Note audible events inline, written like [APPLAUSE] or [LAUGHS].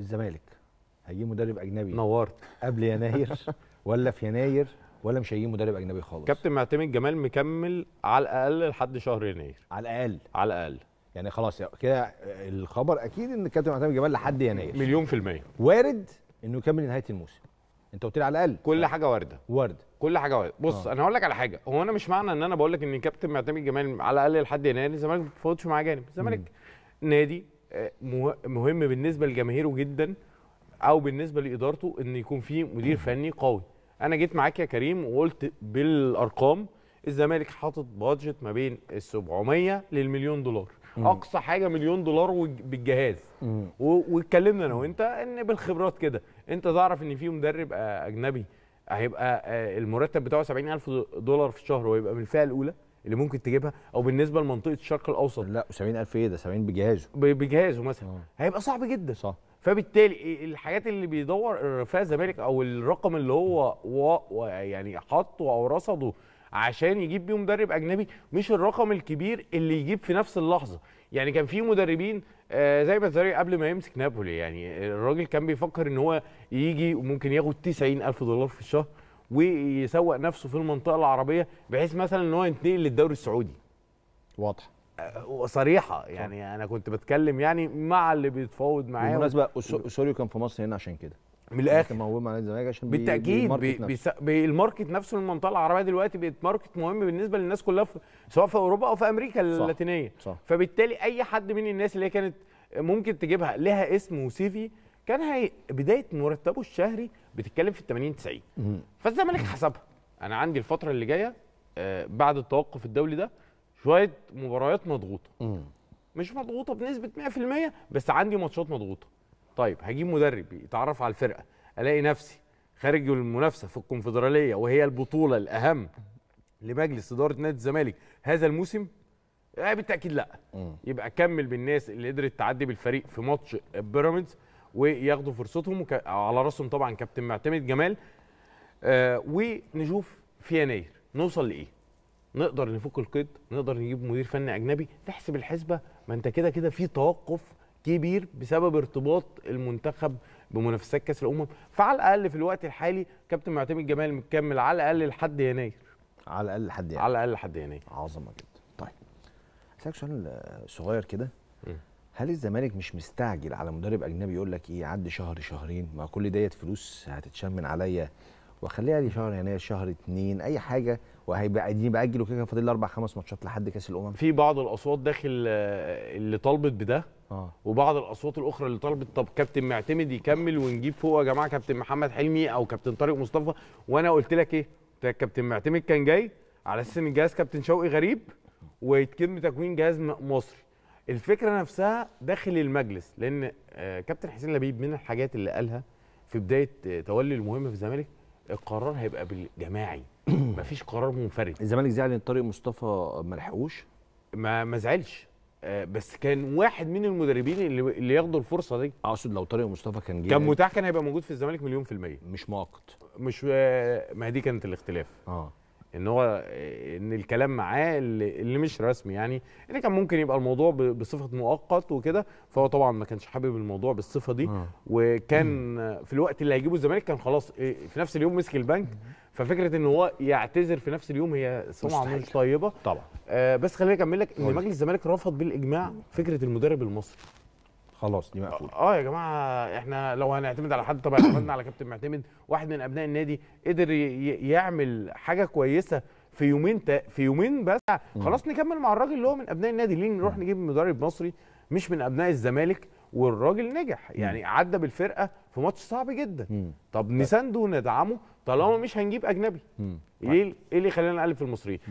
الزمالك هيجي مدرب اجنبي نورت قبل يناير [LAUGHS] ولا في يناير ولا مش هيجي مدرب اجنبي خالص كابتن معتمد جمال مكمل على الاقل لحد شهر يناير على الاقل على الاقل يعني خلاص كده الخبر اكيد ان كابتن معتمد جمال لحد يناير مليون في الميه وارد انه يكمل نهايه الموسم انت قلت لي على الاقل كل حاجه وارده وارد كل حاجه وارده بص آه. انا هقول لك على حاجه هو انا مش معنى ان انا بقول لك ان كابتن معتمد جمال على الاقل لحد يناير الزمالك ما بتفوتش معاه جانب الزمالك نادي مهم بالنسبه لجماهيره جدا او بالنسبه لادارته ان يكون في مدير فني قوي انا جيت معاك يا كريم وقلت بالارقام الزمالك حاطط بادجت ما بين ال 700 للمليون دولار مم. اقصى حاجه مليون دولار بالجهاز واتكلمنا انا وانت ان بالخبرات كده انت تعرف ان في مدرب اجنبي هيبقى آه، المرتب بتاعه 70000 دولار في الشهر ويبقى من الفئه الاولى اللي ممكن تجيبها او بالنسبه لمنطقه الشرق الاوسط لا 70000 ايه ده 70 بجهازه بجهازه مثلا أوه. هيبقى صعب جدا صح فبالتالي إيه، الحاجات اللي بيدور فيها الزمالك او الرقم اللي هو و... و... يعني حاطه او رصده عشان يجيب بيه مدرب اجنبي مش الرقم الكبير اللي يجيب في نفس اللحظه يعني كان في مدربين آه، زي ما قبل ما يمسك نابولي يعني الراجل كان بيفكر ان هو يجي وممكن ياخد 90000 دولار في الشهر ويسوق نفسه في المنطقه العربيه بحيث مثلا ان هو ينتقل للدوري السعودي واضح آه، صريحه يعني طبعا. انا كنت بتكلم يعني مع اللي بيتفاوض معاه بالمناسبه اسوريو كان في مصر هنا عشان كده من الاخر موهوب مع الزمالك عشان بالتاكيد بي بي بي الماركت نفسه المنطقه العربيه دلوقتي بقت ماركت مهم بالنسبه للناس كلها في سواء في اوروبا او في امريكا اللاتينيه صح. فبالتالي اي حد من الناس اللي هي كانت ممكن تجيبها لها اسم وسيفي كان هي بدايه مرتبه الشهري بتتكلم في 80 90 فالزمالك حسبها انا عندي الفتره اللي جايه آه، بعد التوقف الدولي ده شويه مباريات مضغوطه مش مضغوطه بنسبه 100% بس عندي ماتشات مضغوطه طيب هجيب مدرب يتعرف على الفرقه الاقي نفسي خارج المنافسه في الكونفدراليه وهي البطوله الاهم لمجلس اداره نادي الزمالك هذا الموسم آه، بالتاكيد لا يبقى كمل بالناس اللي قدرت تعدي بالفريق في ماتش بيراميدز وياخدوا فرصتهم على راسهم طبعا كابتن معتمد جمال آه ونشوف في يناير نوصل لايه نقدر نفك القيد نقدر نجيب مدير فني اجنبي تحسب الحسبه ما انت كده كده في توقف كبير بسبب ارتباط المنتخب بمنافسات كاس الامم فعلى الاقل في الوقت الحالي كابتن معتمد جمال مكمل على الاقل لحد يناير على الاقل لحد يناير على الاقل لحد يناير عظمه جدا طيب اسالك سؤال آه، صغير كده هل الزمالك مش مستعجل على مدرب اجنبي يقول لك ايه عدي شهر شهرين ما كل ديت فلوس هتتشمن من عليا واخليها لي شهر يناير شهر اتنين اي حاجه وهيبقى دي باجل وكده فاضل لي اربع خمس ماتشات لحد كاس الامم في بعض الاصوات داخل آه، اللي طالبت بده آه. وبعض الاصوات الاخرى اللي طالبت طب كابتن معتمد يكمل ونجيب فوق يا جماعه كابتن محمد حلمي او كابتن طارق مصطفى وانا قلت لك ايه؟ قلت لك كابتن معتمد كان جاي على اساس ان جهاز كابتن شوقي غريب ويتم تكوين جهاز مصري الفكره نفسها داخل المجلس لان آه، كابتن حسين لبيب من الحاجات اللي قالها في بدايه آه، تولي المهمه في الزمالك القرار هيبقى بالجماعي [CLEARS THROAT] مفيش قرار منفرد الزمالك زعل ان طارق مصطفى ما لحقوش ما ما زعلش آه، بس كان واحد من المدربين اللي, اللي ياخدوا الفرصه دي اقصد لو طارق مصطفى كان جاي كان يعني متاح كان هيبقى موجود في الزمالك مليون في الميه مش مؤقت مش ما دي كانت الاختلاف اه ان هو ان الكلام معاه اللي, مش رسمي يعني ان كان ممكن يبقى الموضوع بصفه مؤقت وكده فهو طبعا ما كانش حابب الموضوع بالصفه دي آه. وكان في الوقت اللي هيجيبه الزمالك كان خلاص إيه، في نفس اليوم مسك البنك ففكره ان هو يعتذر في نفس اليوم هي سمعه مش طيبه طبعا آه بس خليني اكمل لك ان مجلس الزمالك رفض بالاجماع فكره المدرب المصري خلاص دي مقفوله آه،, اه يا جماعه احنا لو هنعتمد على حد طبعا اعتمدنا على كابتن معتمد واحد من ابناء النادي قدر يعمل حاجه كويسه في يومين تا في يومين بس خلاص نكمل مع الراجل اللي هو من ابناء النادي ليه نروح نجيب مدرب مصري مش من ابناء الزمالك والراجل نجح يعني عدى بالفرقه في ماتش صعب جدا طب نسانده وندعمه طالما مش هنجيب اجنبي إيه, ايه اللي خلينا نقلب في المصريين